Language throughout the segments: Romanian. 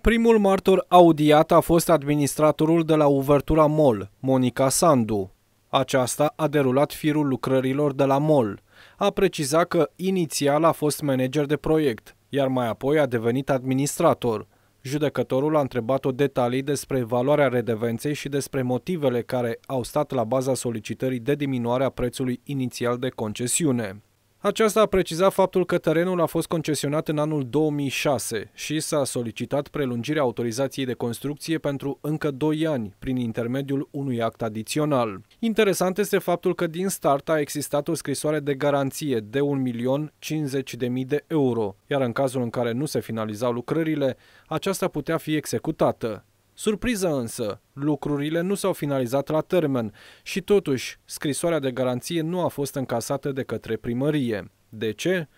Primul martor audiat a fost administratorul de la Uvertura MOL, Monica Sandu. Aceasta a derulat firul lucrărilor de la MOL. A precizat că inițial a fost manager de proiect, iar mai apoi a devenit administrator. Judecătorul a întrebat-o detalii despre valoarea redevenței și despre motivele care au stat la baza solicitării de diminuare a prețului inițial de concesiune. Aceasta a precizat faptul că terenul a fost concesionat în anul 2006 și s-a solicitat prelungirea autorizației de construcție pentru încă 2 ani, prin intermediul unui act adițional. Interesant este faptul că din start a existat o scrisoare de garanție de 1.050.000 de euro, iar în cazul în care nu se finalizau lucrările, aceasta putea fi executată. Surpriză însă, lucrurile nu s-au finalizat la termen și totuși scrisoarea de garanție nu a fost încasată de către primărie. De ce?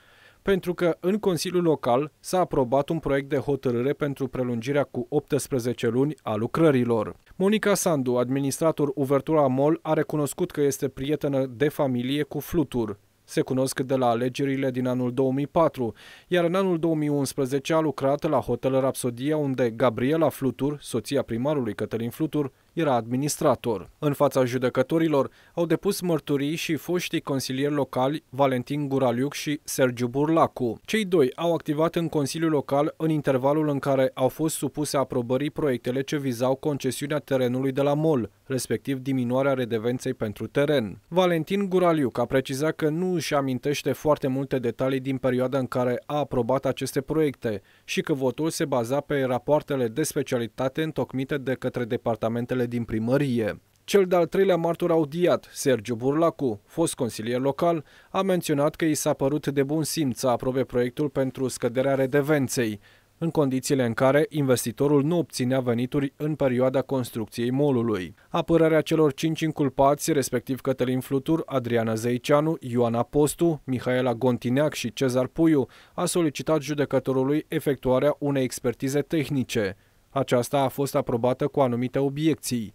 Pentru că în Consiliul Local s-a aprobat un proiect de hotărâre pentru prelungirea cu 18 luni a lucrărilor. Monica Sandu, administrator Uvertura Mol, a recunoscut că este prietenă de familie cu Flutur, se cunosc de la alegerile din anul 2004, iar în anul 2011 a lucrat la Hotel Rapsodia, unde Gabriela Flutur, soția primarului Cătălin Flutur, era administrator. În fața judecătorilor au depus mărturii și foștii consilieri locali Valentin Guraliuc și Sergiu Burlacu. Cei doi au activat în Consiliul Local în intervalul în care au fost supuse aprobării proiectele ce vizau concesiunea terenului de la MOL, respectiv diminuarea redevenței pentru teren. Valentin Guraliuc a precizat că nu își amintește foarte multe detalii din perioada în care a aprobat aceste proiecte și că votul se baza pe rapoartele de specialitate întocmite de către departamentele din primărie. Cel de-al treilea martor audiat, Sergiu Burlacu, fost consilier local, a menționat că i s-a părut de bun simț să aprobe proiectul pentru scăderea redevenței, în condițiile în care investitorul nu obținea venituri în perioada construcției molului. Apărarea celor cinci inculpați, respectiv Cătălin Flutur, Adriana Zeiceanu, Ioana Postu, Mihaela Gontineac și Cezar Puiu, a solicitat judecătorului efectuarea unei expertize tehnice. Aceasta a fost aprobată cu anumite obiecții.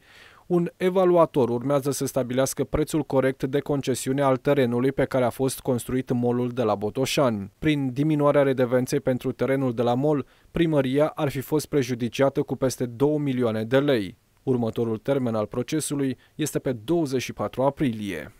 Un evaluator urmează să stabilească prețul corect de concesiune al terenului pe care a fost construit molul de la Botoșani. Prin diminuarea redevenței pentru terenul de la mol, primăria ar fi fost prejudiciată cu peste 2 milioane de lei. Următorul termen al procesului este pe 24 aprilie.